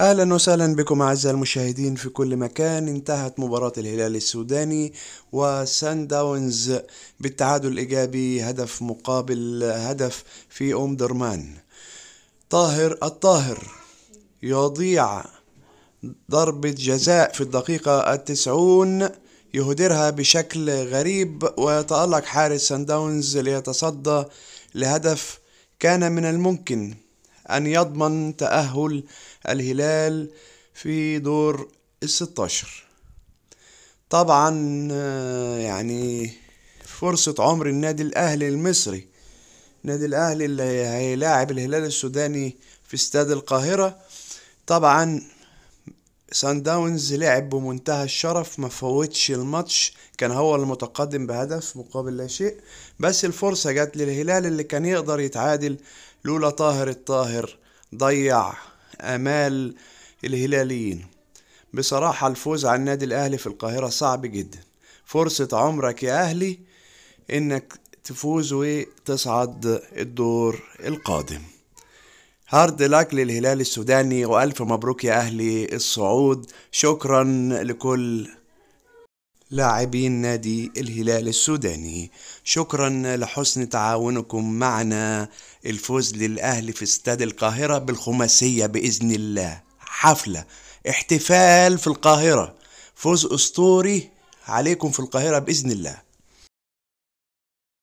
اهلا وسهلا بكم اعزائي المشاهدين في كل مكان انتهت مباراة الهلال السوداني وسان داونز بالتعادل الايجابي هدف مقابل هدف في ام درمان طاهر الطاهر يضيع ضربة جزاء في الدقيقة التسعون يهدرها بشكل غريب ويتألق حارس سان داونز ليتصدى لهدف كان من الممكن أن يضمن تأهل الهلال في دور الستاشر طبعا آه، يعني فرصة عمر النادي الأهلي المصري النادي الأهلي اللي هيلاعب الهلال السوداني في استاد القاهرة طبعا سان داونز لعب بمنتهى الشرف ما فوتش الماتش كان هو المتقدم بهدف مقابل لا شيء بس الفرصة جت للهلال اللي كان يقدر يتعادل لولا طاهر الطاهر ضيع امال الهلاليين بصراحة الفوز على النادي الاهلي في القاهرة صعب جدا فرصة عمرك يا اهلي انك تفوز وتصعد الدور القادم هارد لك للهلال السوداني والف مبروك يا اهلي الصعود شكرا لكل لاعبين نادي الهلال السوداني شكرا لحسن تعاونكم معنا الفوز للأهلي في استاد القاهرة بالخماسية بإذن الله حفلة احتفال في القاهرة فوز أسطوري عليكم في القاهرة بإذن الله